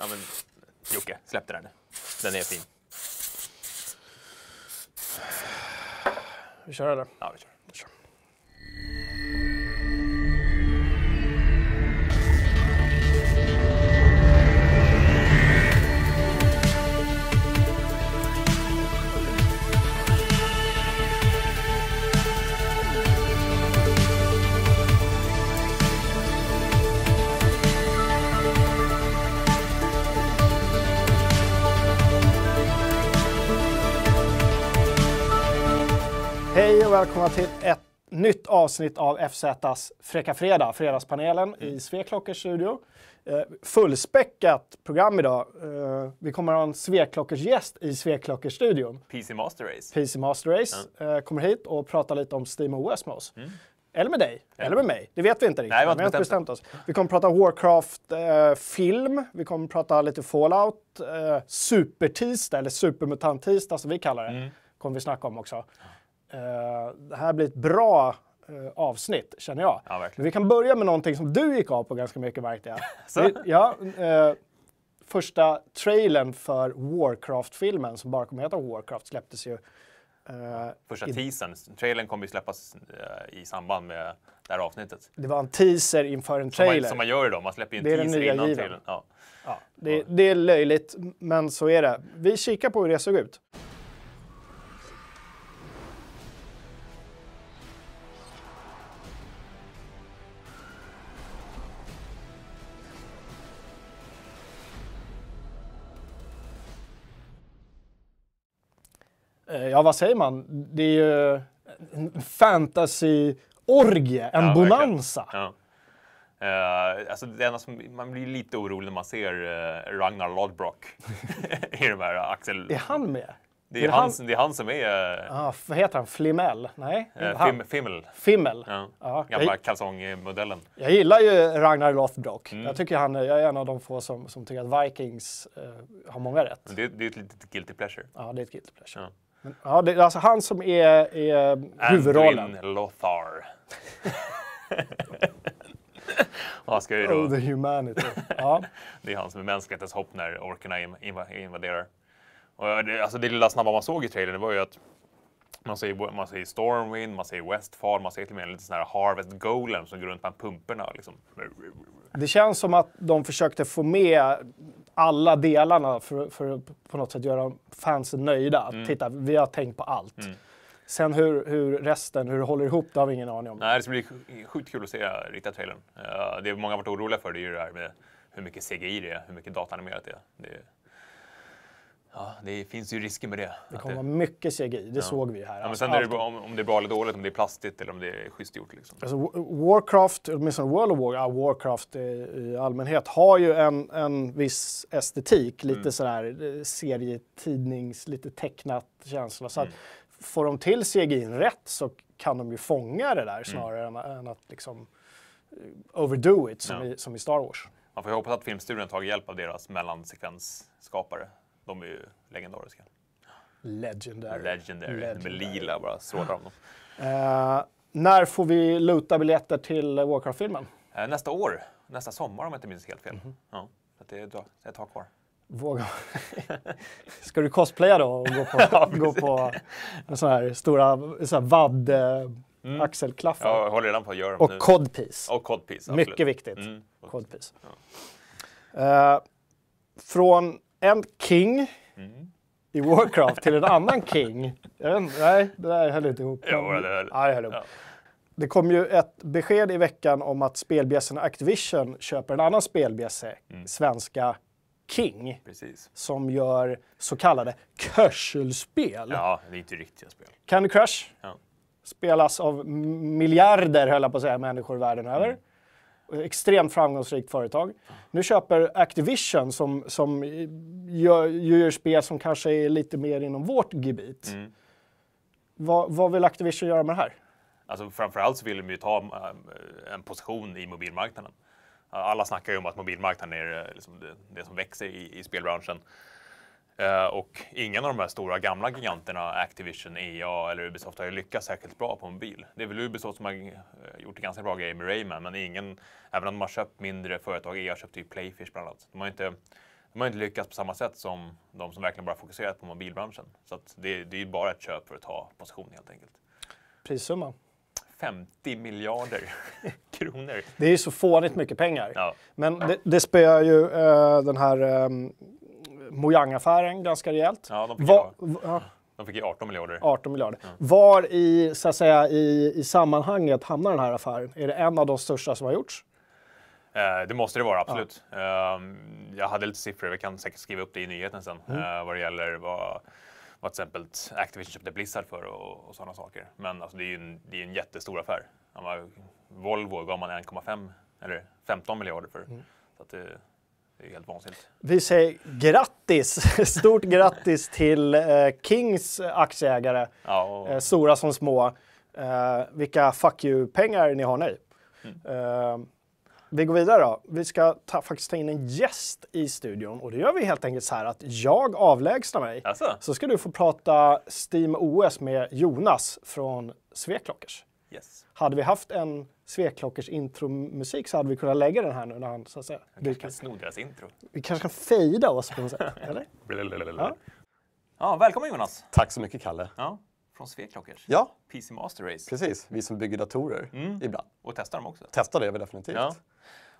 Ja, men Jocke, släpp det där nu. Den är fin. Vi kör eller? Ja, vi kör. Hej och välkomna till ett nytt avsnitt av FZs Fräcka Fredag, Fredagspanelen i mm. Sveklockers studio. Eh, fullspäckat program idag. Eh, vi kommer ha en Sveklockers gäst i Sveklockers studion. PC Master Race. PC Master Race mm. kommer hit och pratar lite om SteamOS med oss. Mm. Eller med dig, eller med mig. Det vet vi inte riktigt. Nej, vi har inte, bestämt oss. Vi kommer prata Warcraft-film, vi kommer prata lite Fallout, eh, Supertisdag, eller Supermutant-tisdag som vi kallar det, mm. kommer vi snacka om också. Eh, det här blir ett bra eh, avsnitt, känner jag. Ja, vi kan börja med någonting som du gick av på ganska mycket, märkte jag. ja, eh, första trailern för Warcraft-filmen, som bara kommer att heta Warcraft, släpptes ju Uh, Första teasern, trailern kommer ju släppas i samband med det här avsnittet. Det var en teaser inför en trailer. Som man, som man gör idag, man släpper ju en teaser innan given. trailern. Ja. ja det, det, är löjligt, men så är det. Vi kikar på hur det såg ut. Eh, ja vad säger man, det är ju en fantasy-orgie, en ja, bonanza. Uh, alltså det enda som, man blir lite orolig när man ser uh, Ragnar Lodbrok i de här Axel... Är han med? Det är, är han, han, det är han som är... Uh, ah, vad heter han? Flimell? Nej? Uh, fim, Fimmel. Fimmel. Ja. Ja. Gamla jag, kalsongmodellen. Jag gillar ju Ragnar Lothbrok. Mm. Jag tycker han jag är en av de få som, som tycker att Vikings uh, har många rätt. Det, det, är ett litet guilty pleasure. Ja, det är ett guilty pleasure. Ja. Ja, det är alltså han som är, är huvudrollen. Andrin Lothar. han ska då... Oh, the humanity. Ja. det är han som är mänsklighetens hopp när orkerna invaderar. Och det, alltså det lilla snabba man såg i trailern var ju att man ser, man ser Stormwind, man ser Westfall, man ser till och med en liten sån här Harvest Golem som går runt bland pumporna. Liksom. Det känns som att de försökte få med alla delarna för, för att på något sätt göra fansen nöjda. Mm. Titta, vi har tänkt på allt. Mm. Sen hur, hur, resten, hur det håller ihop, det har vi ingen aning om. Nej, det ska bli sjukt kul att se riktiga trailern. Uh, det många varit oroliga för det är ju det här med hur mycket CGI det är, hur mycket dataanimerat det är. Det är Ja, det finns ju risker med det. Det kommer det... vara mycket CGI, det ja. såg vi ju här. Ja, men alltså sen är det, om, om det är bra eller dåligt, om det är plastigt eller om det är schysst gjort. Liksom. Alltså, Warcraft, åtminstone World of War, ja, Warcraft eh, i allmänhet, har ju en, en viss estetik. Lite mm. sådär eh, serietidnings, lite tecknat känsla. Så mm. att får de till CGI rätt så kan de ju fånga det där mm. snarare mm. än, än, att liksom eh, overdo it som, ja. i, som i Star Wars. Man får ju hoppas att filmstudion tagit hjälp av deras mellansekvensskapare de är ju legendariska. Legendary. Legendary. Legendary. Med lila bara strålar om dem. Uh, när får vi luta biljetter till Warcraft-filmen? Uh, nästa år. Nästa sommar om jag inte minns helt fel. Mm. Ja, det är ett tag kvar. Våga. Ska du cosplaya då och gå på, ja, gå på en sån här stora så vadd eh, mm. axelklaffar? Ja, jag håller redan på att göra dem Och nu. codpiece. Och codpiece, absolut. Mycket viktigt. Mm. Codpiece. Ja. Uh, från en king mm. i Warcraft till en annan king. En, nej, det där höll inte ihop. Jo, det höll, ja, det höll ihop. Ja. Det kom ju ett besked i veckan om att spelbjässen Activision köper en annan spelbjässe, mm. svenska King, Precis. som gör så kallade körselspel. Ja, det är inte riktiga spel. Candy Crush ja. spelas av miljarder, höll jag på att säga, människor världen över. Mm extremt framgångsrikt företag. Nu köper Activision som, som gör, gör spel som kanske är lite mer inom vårt gebit. Mm. Vad, vad vill Activision göra med det här? Alltså framförallt så vill de ju ta um, eh, en position i mobilmarknaden. Alla snackar ju om att mobilmarknaden är eh, liksom det, det, som växer i, i spelbranschen. Eh, och ingen av de här stora gamla giganterna, Activision, EA eller Ubisoft, har ju lyckats särskilt bra på mobil. Det är väl Ubisoft som har eh, gjort det ganska bra grejer med Rayman, men ingen, även om de har köpt mindre företag, EA köpte ju Playfish bland annat. De har inte, de har inte lyckats på samma sätt som de som verkligen bara fokuserat på mobilbranschen. Så det, det, är ju bara ett köp för att ta position helt enkelt. Prissumma? 50 miljarder kronor. Det är ju så fånigt mycket pengar. Ja. Men det, det spöar ju uh, den här um Mojang-affären ganska rejält. Ja, de fick, Va, ja. de fick 18 miljarder. 18 miljarder. Mm. Var i, så att säga, i, i sammanhanget hamnar den här affären? Är det en av de största som har gjorts? Eh, det måste det vara, absolut. Ja. Eh, jag hade lite siffror, vi kan säkert skriva upp det i nyheten sen, mm. eh, vad det gäller vad, vad till exempel Activision köpte Blizzard för och, och sådana saker. Men alltså, det är ju en, det är en jättestor affär. Volvo gav man 1,5 eller 15 miljarder för. Mm. Så att det, är helt vansinnigt. Vi säger grattis! Stort grattis till eh, Kings aktieägare, ja, och... eh, stora som små. Eh, vilka fuck you-pengar ni har nu. Mm. Eh, vi går vidare då. Vi ska ta, faktiskt ta in en gäst i studion och det gör vi helt enkelt så här att jag avlägsnar mig. Alltså. Så ska du få prata Steam OS med Jonas från Sveklockers. Yes. Hade vi haft en Sveklockers intromusik så hade vi kunnat lägga den här nu när han så att säga... Vi kanske kan sno deras intro. Vi kanske kan fejda oss på något sätt, eller? ja. ja, välkommen Jonas! Tack så mycket Kalle! Ja, från Sveklockers. Ja. PC Master Race. Precis, vi som bygger datorer mm. ibland. Och testar dem också. Testar det gör vi definitivt. Ja.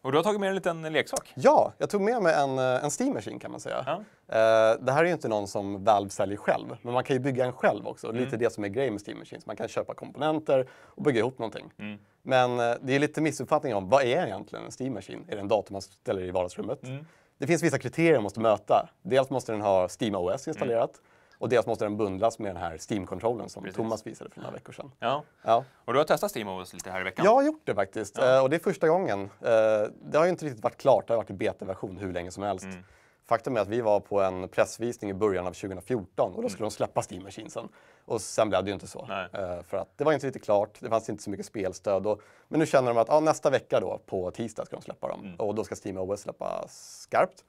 Och du har tagit med en liten leksak? Ja, jag tog med mig en, eh, en Steam Machine kan man säga. Ja. Eh, det här är ju inte någon som Valve säljer själv, men man kan ju bygga en själv också. Mm. Lite det som är grejen med Steam Machines. Man kan köpa komponenter och bygga ihop någonting. Mm. Men eh, det är lite missuppfattning om vad är egentligen en Steam Machine? Är det en dator man ställer i vardagsrummet? Mm. Det finns vissa kriterier man måste möta. Dels måste den ha Steam OS installerat. Mm. Och dels måste den bundlas med den här Steam-kontrollen som Precis. Thomas visade för några veckor sedan. Ja. ja. Och du har testat SteamOS lite här i veckan? Jag har gjort det faktiskt. Ja. Eh, och det är första gången. Eh, det har ju inte riktigt varit klart. Det har varit i betaversion hur länge som helst. Mm. Faktum är att vi var på en pressvisning i början av 2014 och då skulle mm. de släppa Steam Machinesen. Och sen blev det ju inte så. Uh, för att det var inte riktigt klart, det fanns inte så mycket spelstöd. Och, men nu känner de att ah, nästa vecka då, på tisdag, ska de släppa dem. Mm. Och då ska Steam OS släppa skarpt.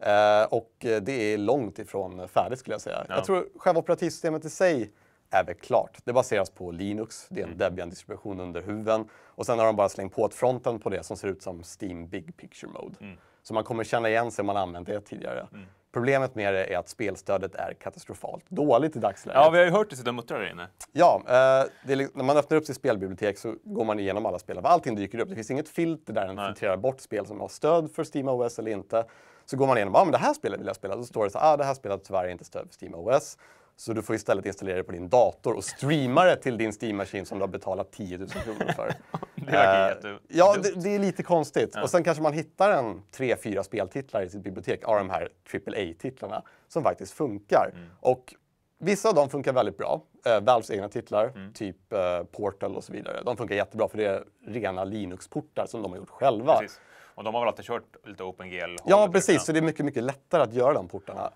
Uh, och det är långt ifrån färdigt skulle jag säga. Ja. Jag tror själva operativsystemet i sig är klart. Det baseras på Linux, det är en mm. Debian-distribution under huven. Och sen har de bara slängt på ett fronten på det som ser ut som Steam Big Picture Mode. Mm. Så man kommer känna igen sig om man använt det tidigare. Mm. Problemet med det är att spelstödet är katastrofalt dåligt i dagsläget. Ja, vi har ju hört det sitta muttrar där inne. Ja, eh, är, när man öppnar upp sitt spelbibliotek så går man igenom alla spel. Allting dyker upp. Det finns inget filter där den filtrerar bort spel som har stöd för SteamOS eller inte. Så går man igenom, ja ah, men det här spelet vill jag spela. Då står det så ah, det här spelet tyvärr inte stöd för SteamOS. Så du får istället installera det på din dator och streama det till din Steam maskin som du har betalat 10 000 kronor för. det verkar uh, Ja, det, det, är lite konstigt. Ja. Och sen kanske man hittar en tre, fyra speltitlar i sitt bibliotek av de här AAA-titlarna som faktiskt funkar. Mm. Och Vissa av dem funkar väldigt bra. Eh, Valves egna titlar, mm. typ eh, Portal och så vidare. De funkar jättebra för det är rena Linux-portar som de har gjort själva. Precis. Och de har väl alltid kört lite OpenGL? Ja, precis. Så det är mycket, mycket lättare att göra de portarna.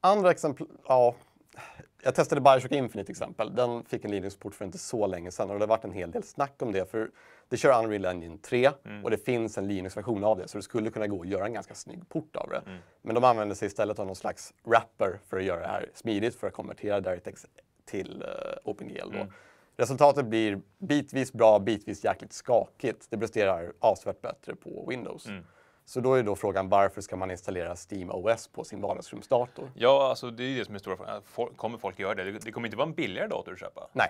Andra exempel... Ja, jag testade Bioshock Infinite till exempel. Den fick en Linux-support för inte så länge sedan och det har varit en hel del snack om det. För det kör Unreal Engine 3 mm. och det finns en Linux-version av det så det skulle kunna gå att göra en ganska snygg port av det. Mm. Men de använder sig istället av någon slags wrapper för att göra det här smidigt för att konvertera DirectX till uh, OpenGL. Då. Mm. Resultatet blir bitvis bra, bitvis jäkligt skakigt. Det presterar avsevärt bättre på Windows. Mm. Så då är då frågan varför ska man installera Steam OS på sin vardagsrumsdator? Ja, alltså det är det som är stora frågan. Kommer folk göra det? Det kommer inte vara en billigare dator att köpa? Nej,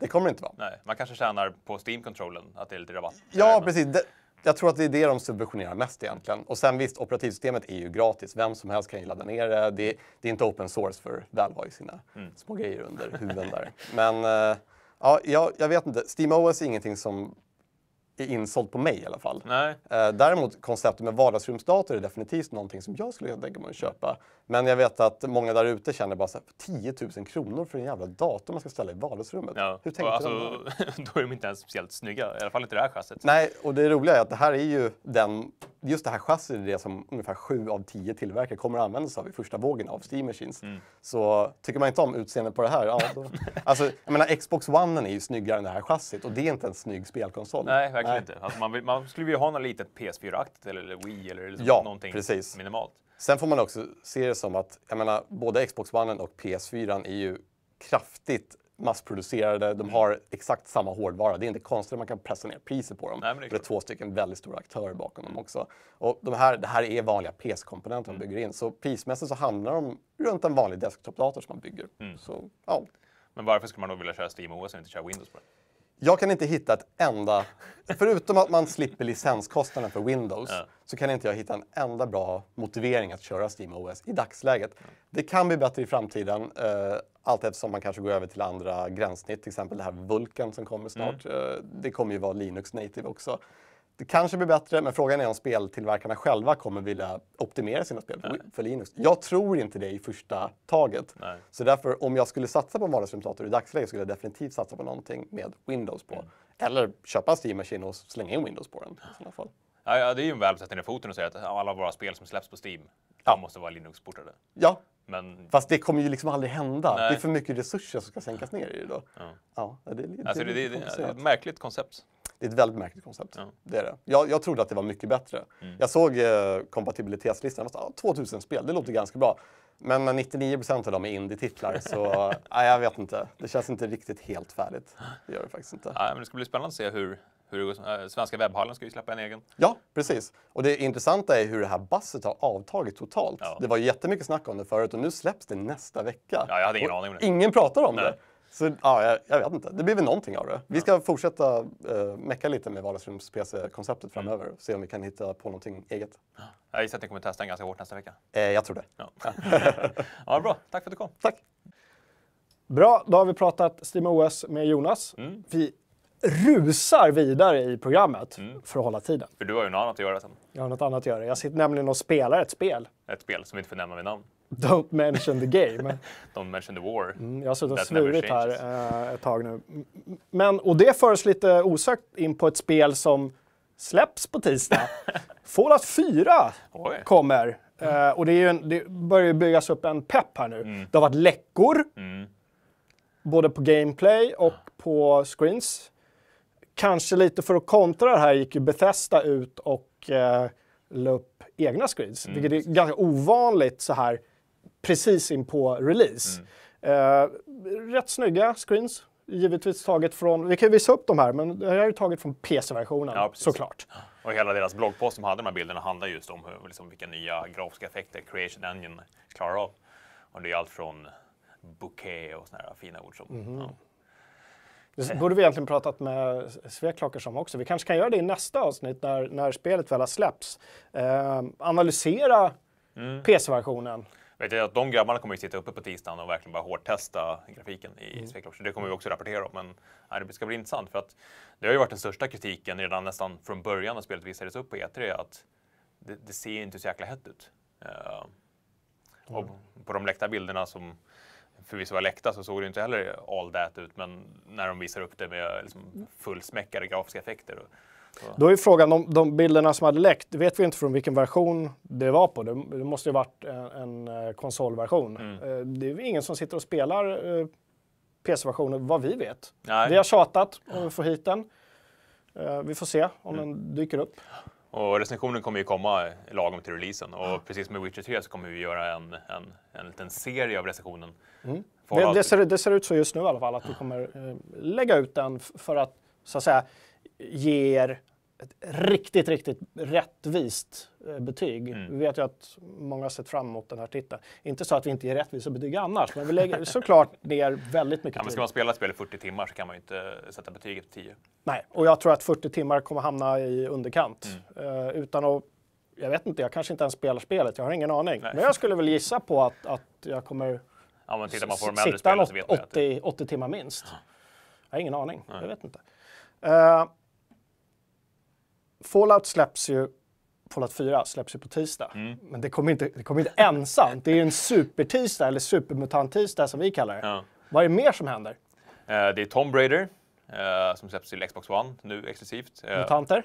det kommer det inte vara. Nej, man kanske tjänar på Steam-kontrollen, att det är lite rabatt. Ja, men... precis. Det, jag tror att det är det de subventionerar mest egentligen. Och sen visst, operativsystemet är ju gratis. Vem som helst kan ju ladda ner det. Det, det är inte open source för Valve har ju sina mm. små grejer under huven där. Men eh, ja, jag, jag vet inte. SteamOS är ingenting som är insåld på mig i alla fall. Nej. Eh, däremot konceptet med vardagsrumsdator är definitivt någonting som jag skulle tänka mig att köpa. Men jag vet att många där ute känner bara så här, 10 000 kronor för en jävla dator man ska ställa i vardagsrummet. Ja. Hur tänkte alltså, de? Då är de inte ens speciellt snygga, i alla fall inte det här chassit. Nej, och det roliga är att det här är ju den, just det här chassit är det som ungefär 7 av 10 tillverkare kommer att använda sig av i första vågen av Steam Machines. Mm. Så tycker man inte om utseendet på det här, ja då... alltså, jag menar Xbox One är ju snyggare än det här chassit och det är inte en snygg spelkonsol. Nej, verkligen Nej. inte. Alltså man, vill, man, skulle vilja ha något litet PS4-aktigt eller Wii eller liksom ja, någonting precis. minimalt. Sen får man också se det som att, jag menar, både Xbox One och PS4 är ju kraftigt massproducerade. De mm. har exakt samma hårdvara. Det är inte konstigt att man kan pressa ner priset på dem. Nej, det, är det är två stycken väldigt stora aktörer bakom dem också. Och de här, det här är vanliga PS-komponenter mm. de bygger in. Så prismässigt så hamnar de runt en vanlig desktop-dator som man bygger. Mm. Så, ja. Men varför skulle man då vilja köra SteamOS och inte köra Windows på det? Jag kan inte hitta ett enda, förutom att man slipper licenskostnaden för Windows, ja. så kan inte jag hitta en enda bra motivering att köra SteamOS i dagsläget. Det kan bli bättre i framtiden, eh, allt eftersom man kanske går över till andra gränssnitt, till exempel det här Vulkan som kommer snart. Mm. Eh, det kommer ju vara Linux native också. Det kanske blir bättre, men frågan är om speltillverkarna själva kommer vilja optimera sina spel Nej. för Linux. Jag tror inte det i första taget. Nej. Så därför, om jag skulle satsa på en vardagsrumsdator i dagsläget skulle jag definitivt satsa på någonting med Windows på. Mm. Eller köpa en Steam Machine och slänga in Windows på den i sådana fall. Ja, det är ju en värld att sätta ner foten och säga att alla våra spel som släpps på Steam ja. måste vara Linux-portade. Ja, men... Fast det kommer ju liksom aldrig hända. Nej. Det är för mycket resurser som ska sänkas ner i det då. Ja. ja det, är, det, alltså, det, det, är ett märkligt koncept. Det är ett väldigt märkligt koncept. Ja. Det är det. Jag, jag, trodde att det var mycket bättre. Mm. Jag såg eh, kompatibilitetslistan, jag var, 2000 ah, spel, det låter ganska bra. Men när 99% av dem är indie-titlar så, nej jag vet inte. Det känns inte riktigt helt färdigt. Det gör det faktiskt inte. Ja, men det ska bli spännande att se hur, hur eh, svenska webbhallen ska ju släppa en egen. Ja, precis. Och det intressanta är hur det här basset har avtagit totalt. Ja. Det var jättemycket snack om det förut och nu släpps det nästa vecka. Ja, jag hade ingen och aning om det. Ingen pratar om Nej. det. Så ja, jag, jag, vet inte. Det blir väl någonting av det. Vi ska fortsätta eh, mecka lite med vardagsrums-PC-konceptet mm. framöver och se om vi kan hitta på någonting eget. Jag gissar att ni kommer testa den ganska hårt nästa vecka. Eh, jag tror det. Ja. ja, bra. Tack för att du kom. Tack. Bra, då har vi pratat SteamOS med Jonas. Mm. Vi rusar vidare i programmet mm. för att hålla tiden. För du har ju något annat att göra sen. Jag har något annat att göra. Jag sitter nämligen och spelar ett spel. Ett spel som vi inte får nämna vid namn. Don't mention the game. Don't mention the war. Mm, jag har suttit och svurit här eh, ett tag nu. Men, och det för oss lite osökt in på ett spel som släpps på tisdag. Fallout 4 Oj. kommer. Eh, mm. och det, en, det, börjar byggas upp en pepp här nu. Mm. Det har varit läckor. Mm. Både på gameplay och på screens. Kanske lite för att kontra det här gick ju Bethesda ut och eh, la upp egna screens. Mm. Vilket är ganska ovanligt så här precis in på release. Mm. Eh, rätt snygga screens, givetvis taget från, vi kan ju visa upp de här, men det här är taget från PC-versionen ja, såklart. Och hela deras bloggpost som hade de här bilderna handlar just om hur, liksom, vilka nya grafiska effekter Creation Engine klarar av. Och det är allt från bouquet och sådana här fina ord som... Mm. Ja. Det borde vi egentligen pratat med Sveklakers om också. Vi kanske kan göra det i nästa avsnitt när, när spelet väl har släppts. Eh, analysera mm. PC-versionen. Vet att de grabbarna kommer ju sitta uppe på tisdagen och verkligen bara hårdtesta grafiken i mm. Speclock. det kommer vi också rapportera om. Men nej, det ska bli intressant för att det har ju varit den största kritiken redan nästan från början när spelet visades upp på E3 att det, det ser inte så jäkla hett ut. Uh, mm. på de läckta bilderna som förvisso var läckta så såg det inte heller all that ut. Men när de visar upp det med liksom mm. fullsmäckade grafiska effekter då är frågan, de, de bilderna som hade läckt, vet vi inte från vilken version det var på. Det, det måste ju varit en, en eh, konsolversion. Mm. Eh, det är ingen som sitter och spelar eh, PC-versionen vad vi vet. Nej. Vi har tjatat om vi får hit den. Vi får se om mm. den dyker upp. Och recensionen kommer ju komma lagom till releasen och ja. precis som med Witcher 3 så kommer vi göra en, en, en liten serie av recensionen. Mm. Det, det, ser, det, ser, ut så just nu i alla fall att vi kommer lägga ut den för att så att säga ger ett riktigt, riktigt rättvist eh, betyg. Mm. Vi vet ju att många har sett fram emot den här titeln. Inte så att vi inte ger rättvisa betyg annars, men vi lägger såklart ner väldigt mycket ja, tid. Ska man spela ett spel i 40 timmar så kan man ju inte sätta betyget 10. Nej, och jag tror att 40 timmar kommer hamna i underkant. Mm. Uh, utan att, jag vet inte, jag kanske inte ens spelar spelet, jag har ingen aning. Nej. Men jag skulle väl gissa på att, att jag kommer ja, man tittar man på de sitta spelen, 80, 80, 80 timmar minst. Ja. Jag har ingen aning, Nej. jag vet inte. Uh, Fallout släpps ju Fallout 4 släpps ju på tisdag. Mm. Men det kommer, inte, det kommer inte ensamt. Det är en supertisdag, eller supermutant-tisdag som vi kallar det. Ja. Vad är det mer som händer? Uh, det är Tomb Raider, uh, som släpps till Xbox One nu exklusivt. Uh, Mutanter?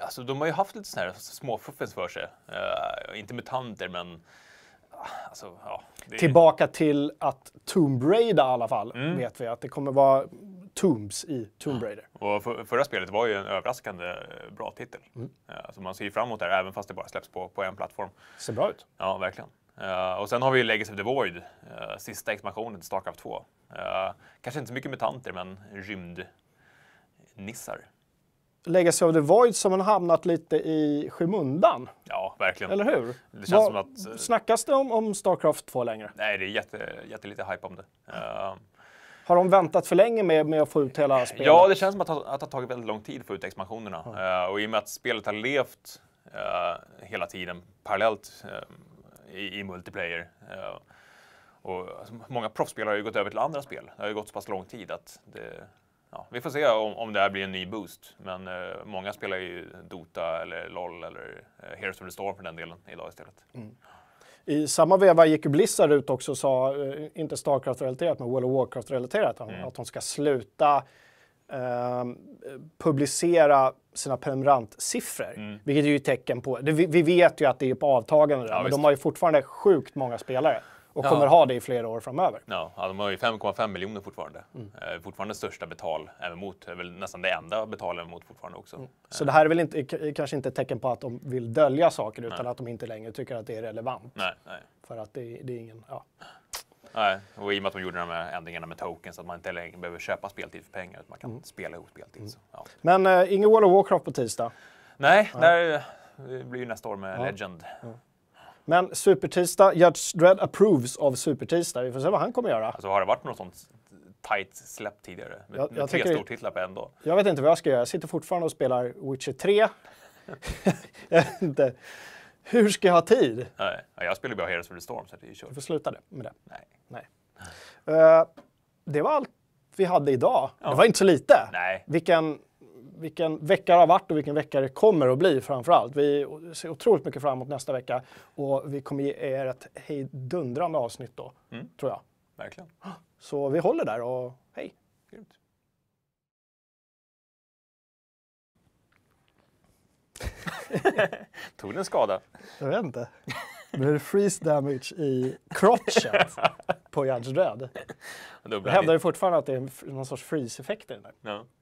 Alltså, de har ju haft lite sådana här småfuffens för sig. inte mutanter, men... Ah, alltså, ja, är... Tillbaka till att Tomb Raider i alla fall, mm. vet vi att det kommer vara Tombs i Tomb Raider. Och för, förra spelet var ju en överraskande eh, bra titel. Mm. Eh, så alltså man ser ju fram emot det här, även fast det bara släpps på, på en plattform. Ser bra ut. Ja, verkligen. Uh, och sen har vi ju Legacy of the Void, uh, sista expansionen till Starcraft 2. Uh, kanske inte så mycket mutanter, men rymdnissar. Legacy of the Void som har hamnat lite i skymundan. Ja, verkligen. Eller hur? Det känns Var, som att, snackas det om, om Starcraft 2 längre? Nej, det är jätte, jättelite hype om det. Mm. Har de väntat för länge med, med att få ut hela spelet? Ja, det känns som att, det har tagit väldigt lång tid att få ut expansionerna. Mm. Uh, och i och med att spelet har levt uh, hela tiden parallellt uh, i, i, multiplayer och alltså, många proffsspelare har ju gått över till andra spel. Det har ju gått så pass lång tid att det, ja, vi får se om, om det här blir en ny boost. Men eh, många spelar ju Dota eller LOL eller eh, Heroes of the Storm för den delen idag istället. Mm. I samma veva gick ju Blizzard ut också och sa, eh, inte Starcraft-relaterat, men World of Warcraft-relaterat, mm. att de ska sluta eh, publicera sina prenumerantsiffror. Mm. Vilket är ju tecken på, det, vi, vi, vet ju att det är på avtagande, där, ja, men visst. de har ju fortfarande sjukt många spelare och kommer ha det i flera år framöver. Ja, de har ju 5,5 miljoner fortfarande. Mm. Eh, fortfarande största betal även mot, är eh, väl nästan det enda betal även mot fortfarande också. Mm. Eh. Så det här är väl inte, kanske inte ett tecken på att de vill dölja saker utan nej. att de inte längre tycker att det är relevant. Nej, nej. För att det, det är ingen, ja. Nej, och i och med att de gjorde de här ändringarna med tokens så att man inte längre behöver köpa speltid för pengar utan man kan mm. spela ihop speltid. Mm. Så, ja. Men äh, ingen World of Warcraft på tisdag? Nej, där, det blir ju nästa år med ja. Legend. Ja. Men supertisdag, Judge Dredd approves av supertisdag. Vi får se vad han kommer göra. Alltså har det varit något sånt tight släpp tidigare? Med, jag, med tre stortitlar på en dag. Jag vet inte vad jag ska göra. Jag sitter fortfarande och spelar Witcher 3. jag vet inte. Hur ska jag ha tid? Nej, jag spelar bara Heroes of the Storm så det är kört. Du får sluta med det. Nej. Nej. Uh, det var allt vi hade idag. Ja. Det var inte så lite. Nej. Vilken vilken vecka det har varit och vilken vecka det kommer att bli framförallt. Vi ser otroligt mycket fram emot nästa vecka och vi kommer ge er ett hejdundrande avsnitt då, mm. tror jag. Verkligen. Så vi håller där och hej! Grymt. Tog den skada? Jag vet inte. Nu är det freeze damage i crotchet på Gerds död? Jag hävdar ju fortfarande att det är någon sorts freeze-effekt i den där. Ja.